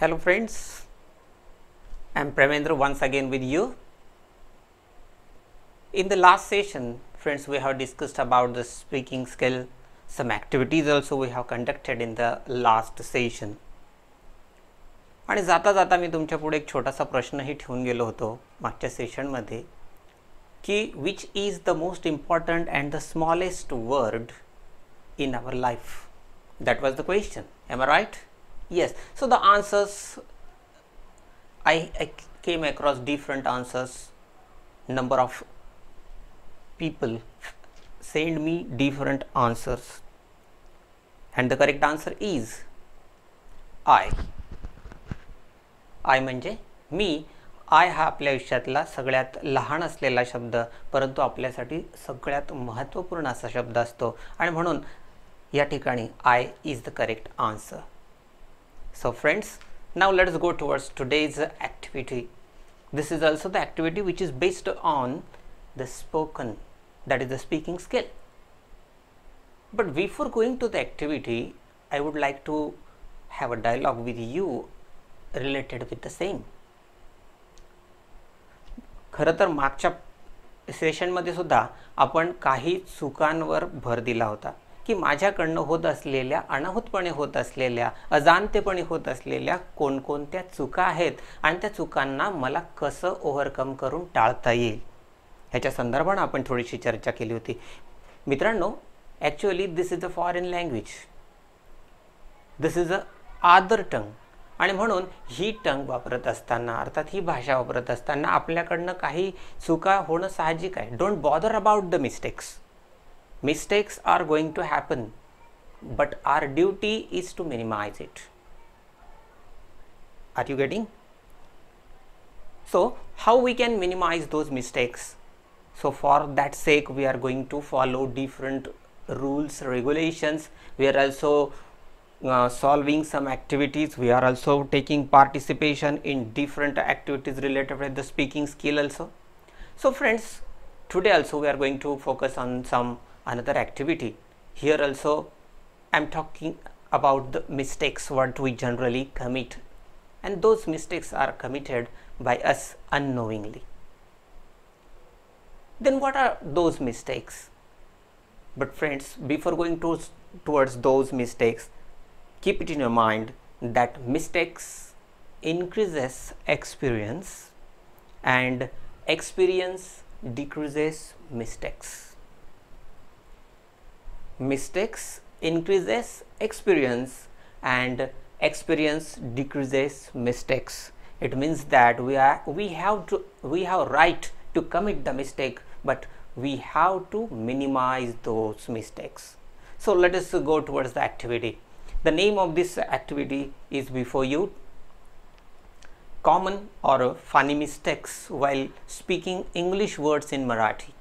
Hello friends, I am Premendra once again with you. In the last session, friends, we have discussed about the speaking skill, some activities also we have conducted in the last session. आणि जाता जाता मी तुमच्या पुढे एक छोटासा प्रश्नही ठेवून गेलो होतो मागच्या सेशनमध्ये की which is the most important and the smallest word in our life that was the question am I right yes so the answers I, I came across different answers number of people send me different answers and the correct answer is I I म्हणजे मी I हा आपल्या आयुष्यातला सगळ्यात लहान असलेला शब्द परंतु आपल्यासाठी सगळ्यात महत्त्वपूर्ण असा शब्द असतो आणि म्हणून या ठिकाणी I is the correct answer so friends now let us go towards today's activity this is also the activity which is based on the spoken that is the speaking skill but before going to the activity I would like to have a dialogue with you related with the same खरं तर मागच्या सेशनमध्ये सुद्धा आपण काही चुकांवर भर दिला होता की माझ्याकडनं होत असलेल्या अनाहूतपणे होत असलेल्या अजाणतेपणे होत असलेल्या कोणकोणत्या चुका आहेत आणि त्या चुकांना मला कसं ओव्हरकम करून टाळता येईल ह्याच्या संदर्भानं आपण थोडीशी चर्चा केली होती मित्रांनो actually this is a foreign language this is a other tongue आणि म्हणून ही टंग वापरत असताना अर्थात ही भाषा वापरत असताना आपल्याकडनं काही चुका होणं साहजिक आहे don't bother about the mistakes mistakes are going to happen but our duty is to minimize it are you getting so how we can minimize those mistakes so for that sake we are going to follow different rules regulations we are also uh, solving some activities we are also taking participation in different activities related with the speaking skill also so friends today also we are going to focus on some another activity. Here also I'm talking about the mistakes what we generally commit and those mistakes are committed by us unknowingly. Then what are those mistakes? But friends, before going to, towards those mistakes, keep it in your mind that mistakes increases experience and experience decreases mistakes mistakes increases experience and experience decreases mistakes it means that we are we have to we have right to commit the mistake but we have to minimize those mistakes so let us go towards the activity the name of this activity is before you common or funny mistakes while speaking english words in marathi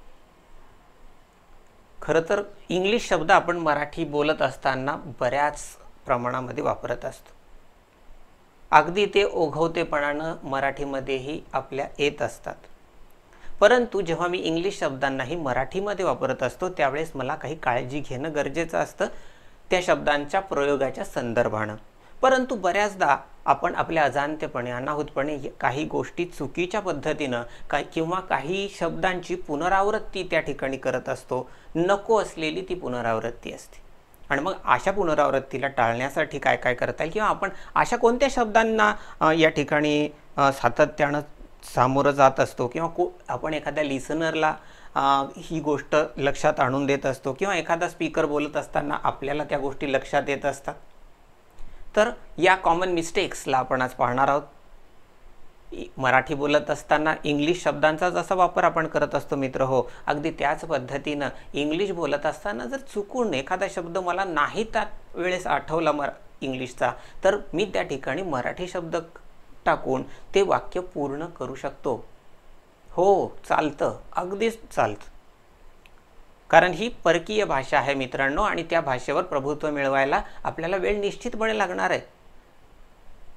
खरं तर English शब्द आपण मराठी बोलत असताना बऱ्याच प्रमाणामध्ये वापरत असतो अगदी ते ओघवतेपणानं मराठीमध्येही आपल्या येत असतात परंतु जेव्हा मी इंग्लिश शब्दांनाही मराठीमध्ये वापरत असतो त्यावेळेस मला काही काळजी घेणं गरजेचं असतं त्या शब्दांच्या प्रयोगाच्या संदर्भानं परंतु बऱ्याचदा आपण आपल्या अजाणतेपणे अनाहूतपणे काही गोष्टी चुकीच्या पद्धतीनं का किंवा काही शब्दांची पुनरावृत्ती त्या ठिकाणी करत असतो नको असलेली ती पुनरावृत्ती असते आणि मग अशा पुनरावृत्तीला टाळण्यासाठी काय काय करता येईल किंवा आपण अशा कोणत्या शब्दांना या ठिकाणी सातत्यानं सामोरं जात असतो किंवा को आपण एखाद्या लिसनरला ही गोष्ट लक्षात आणून देत असतो किंवा एखादा स्पीकर बोलत असताना आपल्याला त्या गोष्टी लक्षात येत असतात तर या कॉमन मिस्टेक्सला आपण आज पाहणार आहोत मराठी बोलत असताना इंग्लिश शब्दांचा जसा वापर आपण करत असतो मित्र हो अगदी त्याच पद्धतीनं इंग्लिश बोलत असताना जर चुकून एखादा शब्द मला नाही त्या वेळेस आठवला मरा इंग्लिशचा तर मी त्या ठिकाणी मराठी शब्द टाकून ते वाक्य पूर्ण करू शकतो हो चालतं अगदीच चालतं कारण ही परकीय भाषा आहे मित्रांनो आणि त्या भाषेवर प्रभुत्व मिळवायला आपल्याला वेळ निश्चितपणे लागणार आहे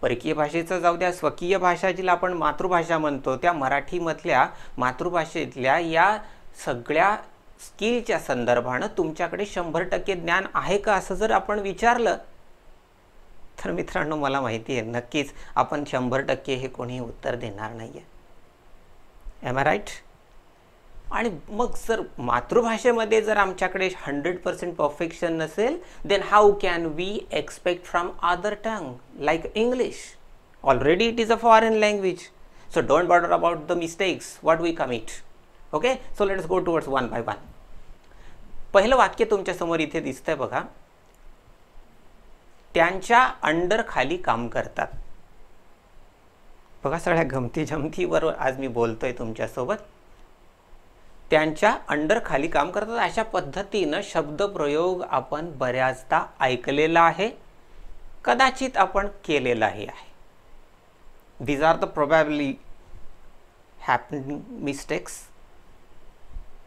परकीय भाषेचं जाऊ द्या स्वकीय भाषा जिला आपण मातृभाषा म्हणतो त्या मराठीमधल्या मातृभाषेतल्या या सगळ्या स्किलच्या संदर्भानं तुमच्याकडे शंभर टक्के ज्ञान आहे का असं जर आपण विचारलं तर मित्रांनो मला माहिती आहे नक्कीच आपण शंभर टक्के हे कोणी उत्तर देणार नाही आहे एम आय राईट आणि मग सर मातृभाषेमध्ये जर आमच्याकडे हंड्रेड पर्सेंट परफेक्शन नसेल then how can we expect from other tongue like English already it is a foreign language so don't bother about the mistakes what we commit okay so let's go towards one by one पहिलं वाक्य तुमच्यासमोर इथे दिसतंय बघा त्यांच्या under खाली काम करतात बघा सगळ्या गमती जमतीवर आज मी बोलतोय तुमच्यासोबत त्यांच्या अंडर खाली काम करतात अशा पद्धतीनं शब्दप्रयोग आपण बऱ्याचदा ऐकलेला आहे कदाचित आपण केलेलाही आहे these are the probably happening mistakes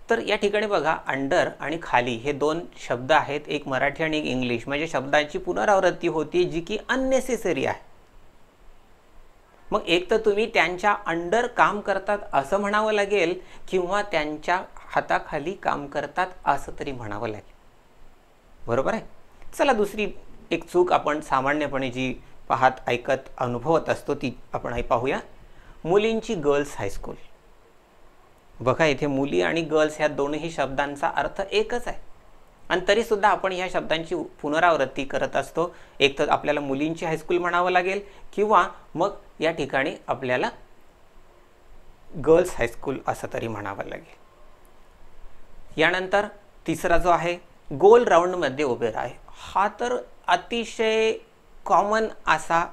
तर या ठिकाणी बघा अंडर आणि खाली हे दोन शब्द आहेत एक मराठी आणि एक इंग्लिश म्हणजे शब्दांची पुनरावृत्ती होती जी की अननेसेसरी आहे मग एक तर तुम्ही त्यांच्या अंडर काम करतात असं म्हणावं लागेल किंवा त्यांच्या हाताखाली काम करतात असं तरी म्हणावं लागेल बरोबर आहे चला दुसरी एक चूक आपण सामान्यपणे जी पाहत ऐकत अनुभवत असतो ती आपण पाहूया मुलींची गर्ल्स हायस्कूल बघा इथे मुली आणि गर्ल्स ह्या दोनही शब्दांचा अर्थ एकच आहे आणि तरीसुद्धा आपण या शब्दांची पुनरावृत्ती करत असतो एक तर आपल्याला मुलींची हायस्कूल म्हणावं लागेल किंवा मग या ठिकाणी आपल्याला गर्ल्स हायस्कूल असं तरी म्हणावं लागेल यानंतर तिसरा जो आहे गोल राऊंडमध्ये उभे राहे हा तर अतिशय कॉमन असा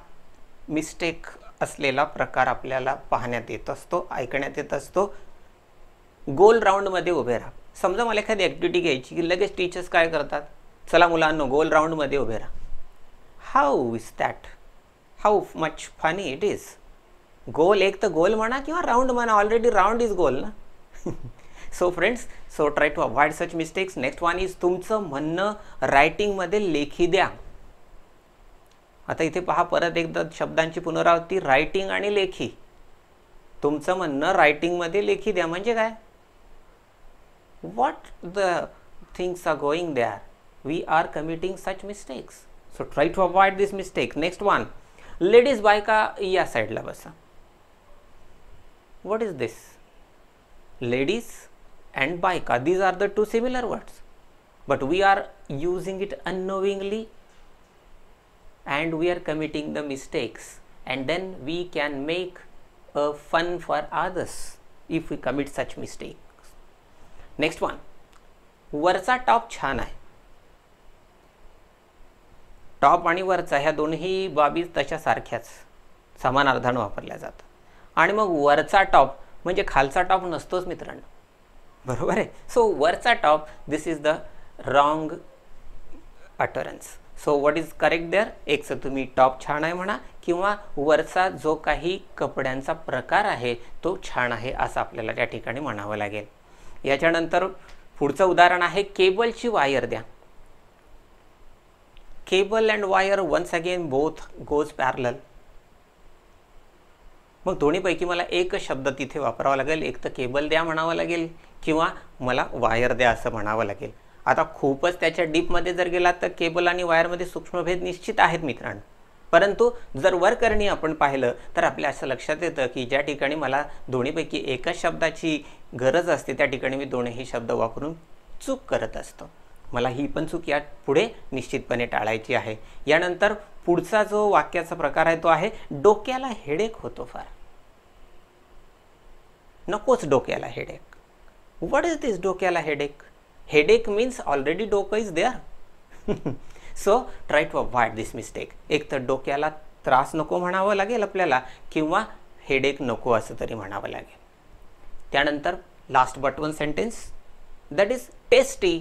मिस्टेक असलेला प्रकार आपल्याला पाहण्यात येत असतो ऐकण्यात येत असतो गोल राऊंडमध्ये उभे राहा समजा मला एखादी ॲक्टिव्हिटी घ्यायची की लगेच टीचर्स काय करतात चला मुलांनो गोल राऊंडमध्ये उभे राहा how is that how much funny it is गोल एक तर गोल म्हणा किंवा राऊंड म्हणा ऑलरेडी राऊंड इज गोल ना so friends so try to avoid such mistakes next one is तुमचं म्हणणं रायटिंगमध्ये लेखी द्या आता इथे पहा परत एकदा शब्दांची पुनरावृत्ती रायटिंग आणि लेखी तुमचं म्हणणं रायटिंगमध्ये लेखी द्या म्हणजे काय what the things are going there we are committing such mistakes so try to avoid this mistake next one ladies bike ka ya side la what is this ladies and bike these are the two similar words but we are using it unknowingly and we are committing the mistakes and then we can make a fun for others if we commit such mistake next one वरचा top छान आहे top आणि वरचा ह्या दोन्ही बाबी तशा सारख्याच समान अर्धानं वापरल्या जातात आणि मग वरचा टॉप म्हणजे खालचा टॉप नसतोच मित्रांनो बरोबर आहे सो वरचा top this is the wrong utterance so what is correct there एकचं तुम्ही टॉप छान आहे म्हणा किंवा वरचा जो काही कपड्यांचा प्रकार आहे तो छान आहे असं आपल्याला त्या ठिकाणी म्हणावं लागेल याच्यानंतर पुढचं उदाहरण आहे केबलची वायर द्या cable and wire once again both goes parallel मग दोन्हीपैकी मला एक शब्द तिथे वापरावा लागेल एक तर केबल द्या म्हणावं लागेल किंवा मला वायर द्या असं म्हणावं लागेल आता खूपच त्याच्या डीपमध्ये जर गेला तर केबल आणि वायरमध्ये सूक्ष्मभेद निश्चित आहेत मित्रांनो परंतु जर वरकरणी आपण पाहिलं तर आपल्या असं लक्षात येतं की ज्या ठिकाणी मला दोन्हीपैकी एकाच शब्दाची गरज असते त्या ठिकाणी मी दोन्ही शब्द वापरून चूक करत असतो मला ही पण चूक या पुढे निश्चितपणे टाळायची आहे यानंतर पुढचा जो वाक्याचा प्रकार आहे तो आहे डोक्याला हेडेक होतो फार नकोच डोक्याला हेडेक वड इज दिस डोक्याला हेडेक हेडेक मीन्स ऑलरेडी डोकं is there so try to avoid this mistake एक तर डोक्याला त्रास नको म्हणावं लागेल आपल्याला किंवा हेडेक नको असं तरी म्हणावं लागेल त्यानंतर last but one sentence that is tasty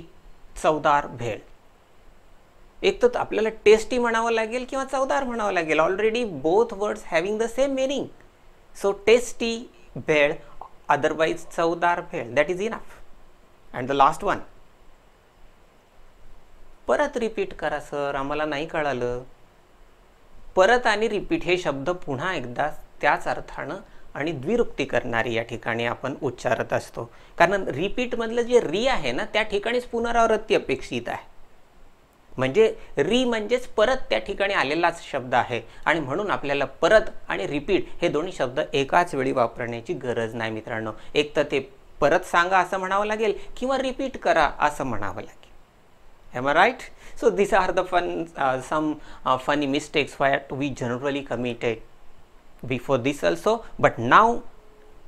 चवदार भेळ एक तर आपल्याला टेस्टी म्हणावं लागेल किंवा चवदार म्हणावं लागेल already both words having the same meaning so tasty bhel otherwise चवदार भेळ that is enough and the last one परत रिपीट करा सर आम्हाला नाही कळालं परत आणि रिपीट हे शब्द पुन्हा एकदा त्याच अर्थानं आणि द्विरुक्ती करणारी या ठिकाणी आपण उच्चारत असतो कारण रिपीटमधलं जे री आहे ना त्या ठिकाणीच पुनरावृत्ती अपेक्षित आहे म्हणजे री म्हणजेच परत त्या ठिकाणी आलेलाच शब्द आहे आणि म्हणून आपल्याला परत आणि रिपीट हे दोन्ही शब्द एकाच वेळी वापरण्याची गरज नाही मित्रांनो एक तर ते परत सांगा असं म्हणावं लागेल किंवा रिपीट करा असं म्हणावं लागेल am I right? So these are the fun uh, some uh, funny mistakes what we generally committed before this also but now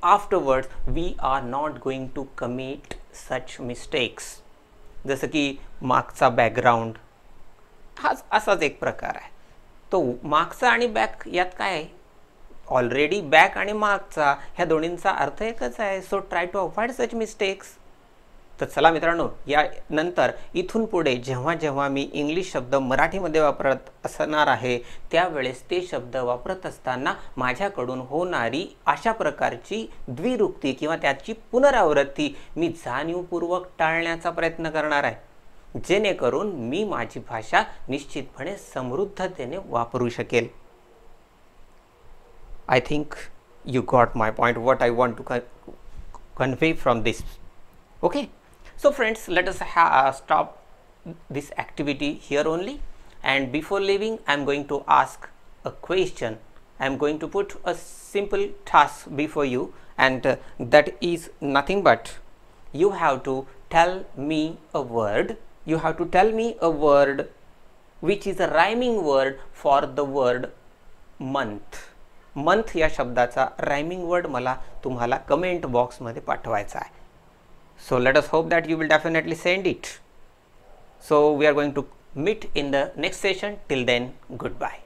afterwards we are not going to commit such mistakes जसं की मागचा background हाच असाच एक प्रकार आहे तो मागचा आणि बॅक यात काय आहे ऑलरेडी बॅक आणि मागचा ह्या दोन्हींचा अर्थ एकच आहे so try to avoid such mistakes तर चला मित्रांनो या नंतर इथून पुढे जेव्हा जेव्हा मी इंग्लिश शब्द मराठीमध्ये वापरत असणार आहे त्यावेळेस ते शब्द वापरत असताना माझ्याकडून होणारी अशा प्रकारची द्विरुक्ती किंवा त्याची पुनरावृत्ती मी जाणीवपूर्वक टाळण्याचा प्रयत्न करणार आहे जेणेकरून मी माझी भाषा निश्चितपणे समृद्धतेने वापरू शकेल I think you got my point what I want to convey from this okay So, friends let us uh, stop this activity here only and before leaving I am going to ask a question. I am going to put a simple task before you and uh, that is nothing but you have to tell me a word you have to tell me a word which is a rhyming word for the word month ya shabdacha, rhyming word mala tumhala comment box madhe पाठवायचा आहे so, let us hope that you will definitely send it. So, we are going to meet in the next session till then goodbye.